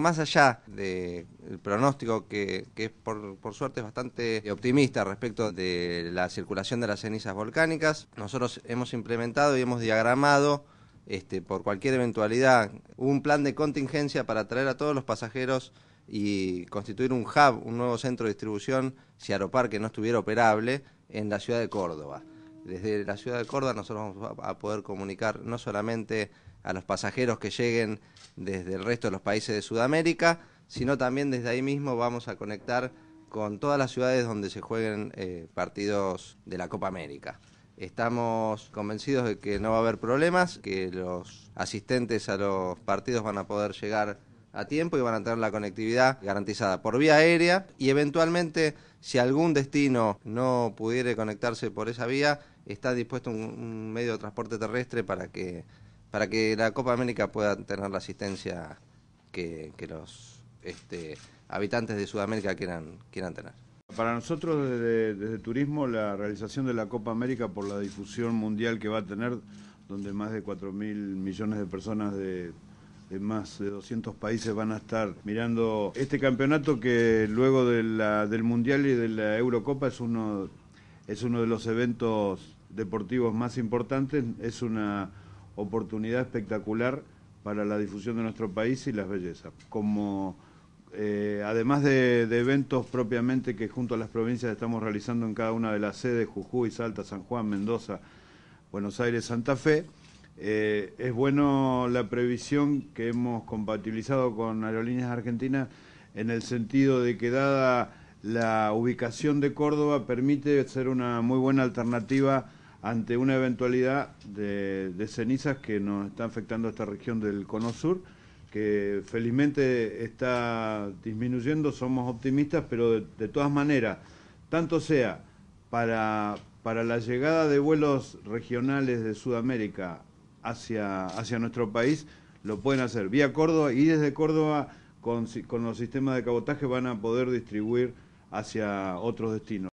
Más allá del pronóstico, que, es por, suerte es bastante optimista respecto de la circulación de las cenizas volcánicas, nosotros hemos implementado y hemos diagramado, este, por cualquier eventualidad, un plan de contingencia para atraer a todos los pasajeros y constituir un hub, un nuevo centro de distribución, si Aeroparque no estuviera operable, en la ciudad de Córdoba desde la ciudad de Córdoba nosotros vamos a poder comunicar no solamente a los pasajeros que lleguen desde el resto de los países de Sudamérica, sino también desde ahí mismo vamos a conectar con todas las ciudades donde se jueguen eh, partidos de la Copa América. Estamos convencidos de que no va a haber problemas, que los asistentes a los partidos van a poder llegar a tiempo y van a tener la conectividad garantizada por vía aérea y eventualmente si algún destino no pudiera conectarse por esa vía, está dispuesto un, medio de transporte terrestre para que para que la Copa América pueda tener la asistencia que, los este, habitantes de Sudamérica quieran quieran tener. Para nosotros desde, Turismo la realización de la Copa América por la difusión mundial que va a tener, donde más de 4 mil millones de personas de más de 200 países van a estar mirando este campeonato que luego del Mundial y de la Eurocopa es uno, es uno de los eventos deportivos más importantes, es una oportunidad espectacular para la difusión de nuestro país y las bellezas. Como eh, además de, eventos propiamente que junto a las provincias estamos realizando en cada una de las sedes, Jujuy, Salta, San Juan, Mendoza, Buenos Aires, Santa Fe, eh, es bueno la previsión que hemos compatibilizado con Aerolíneas Argentinas en el sentido de que dada la ubicación de Córdoba permite ser una muy buena alternativa ante una eventualidad de, cenizas que nos está afectando a esta región del cono sur, que felizmente está disminuyendo, somos optimistas, pero de, todas maneras, tanto sea para, para la llegada de vuelos regionales de Sudamérica hacia, hacia nuestro país, lo pueden hacer vía Córdoba y desde Córdoba con, con los sistemas de cabotaje van a poder distribuir hacia otros destinos.